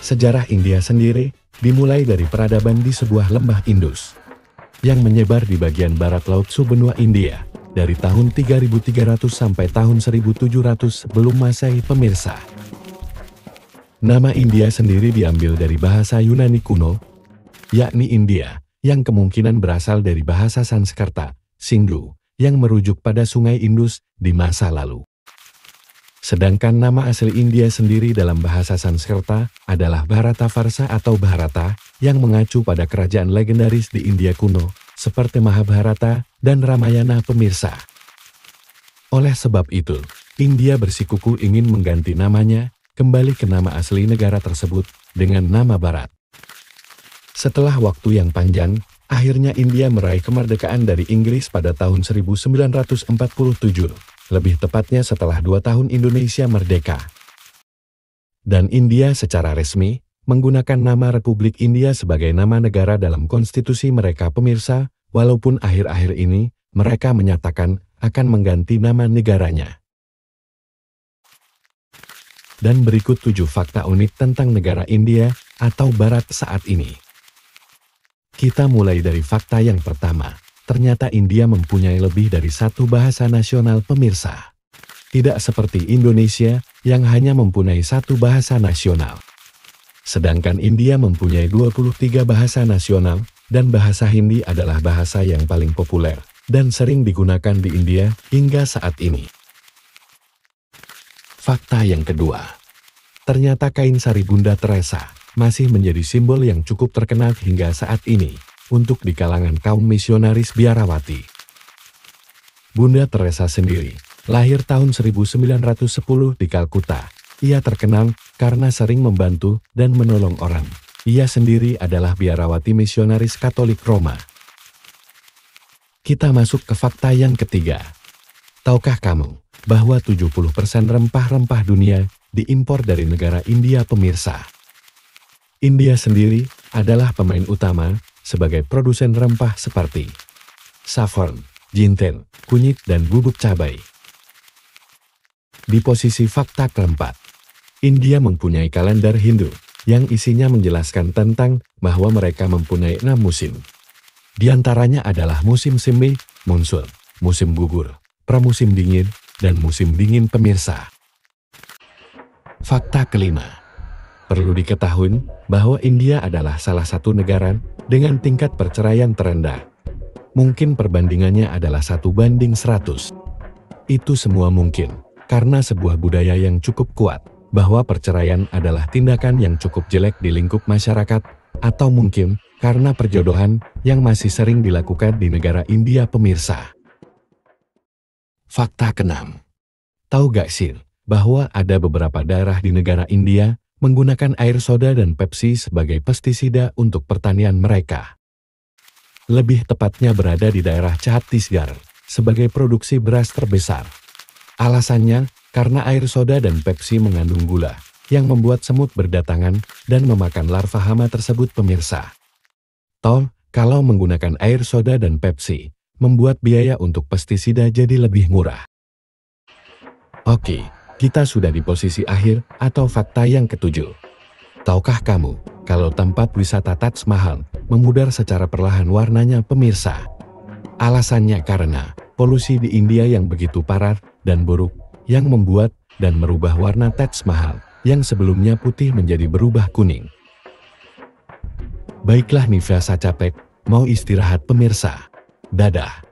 Sejarah India sendiri dimulai dari peradaban di sebuah lembah Indus yang menyebar di bagian barat laut subbenua India dari tahun 3300 sampai tahun 1700 sebelum Masehi pemirsa. Nama India sendiri diambil dari bahasa Yunani kuno, yakni India, yang kemungkinan berasal dari bahasa Sanskerta, Sindhu, yang merujuk pada sungai Indus di masa lalu. Sedangkan nama asli India sendiri dalam bahasa Sanskerta adalah Bharata Varsa atau Bharata yang mengacu pada kerajaan legendaris di India kuno seperti Mahabharata dan Ramayana pemirsa. Oleh sebab itu, India bersikuku ingin mengganti namanya kembali ke nama asli negara tersebut dengan nama Barat. Setelah waktu yang panjang, akhirnya India meraih kemerdekaan dari Inggris pada tahun 1947 lebih tepatnya setelah dua tahun Indonesia merdeka. Dan India secara resmi, menggunakan nama Republik India sebagai nama negara dalam konstitusi mereka pemirsa, walaupun akhir-akhir ini, mereka menyatakan akan mengganti nama negaranya. Dan berikut tujuh fakta unik tentang negara India atau Barat saat ini. Kita mulai dari fakta yang pertama ternyata India mempunyai lebih dari satu bahasa nasional pemirsa. Tidak seperti Indonesia, yang hanya mempunyai satu bahasa nasional. Sedangkan India mempunyai 23 bahasa nasional, dan bahasa Hindi adalah bahasa yang paling populer, dan sering digunakan di India hingga saat ini. Fakta yang kedua, ternyata kain sari Bunda Teresa masih menjadi simbol yang cukup terkenal hingga saat ini, untuk di kalangan kaum misionaris biarawati. Bunda Teresa sendiri lahir tahun 1910 di Kalkuta. Ia terkenang karena sering membantu dan menolong orang. Ia sendiri adalah biarawati misionaris Katolik Roma. Kita masuk ke fakta yang ketiga. Tahukah kamu bahwa 70% rempah-rempah dunia diimpor dari negara India pemirsa? India sendiri adalah pemain utama sebagai produsen rempah seperti saffron, jinten, kunyit, dan bubuk cabai. Di posisi fakta keempat, India mempunyai kalender Hindu yang isinya menjelaskan tentang bahwa mereka mempunyai enam musim. Di antaranya adalah musim semi, monsun, musim gugur, pramusim dingin, dan musim dingin pemirsa. Fakta kelima, Perlu diketahui bahwa India adalah salah satu negara dengan tingkat perceraian terendah. Mungkin perbandingannya adalah satu banding 100. Itu semua mungkin, karena sebuah budaya yang cukup kuat, bahwa perceraian adalah tindakan yang cukup jelek di lingkup masyarakat, atau mungkin karena perjodohan yang masih sering dilakukan di negara India pemirsa. Fakta keenam. Tahu gak sih, bahwa ada beberapa daerah di negara India menggunakan air soda dan Pepsi sebagai pestisida untuk pertanian mereka. Lebih tepatnya berada di daerah Chhattisgarh sebagai produksi beras terbesar. Alasannya karena air soda dan Pepsi mengandung gula yang membuat semut berdatangan dan memakan larva hama tersebut pemirsa. Tol, kalau menggunakan air soda dan Pepsi, membuat biaya untuk pestisida jadi lebih murah. Oke, okay kita sudah di posisi akhir atau fakta yang ketujuh. Tahukah kamu, kalau tempat wisata Taj Mahal memudar secara perlahan warnanya pemirsa? Alasannya karena polusi di India yang begitu parah dan buruk yang membuat dan merubah warna Taj Mahal yang sebelumnya putih menjadi berubah kuning. Baiklah Nivea Sacapek, mau istirahat pemirsa. Dadah.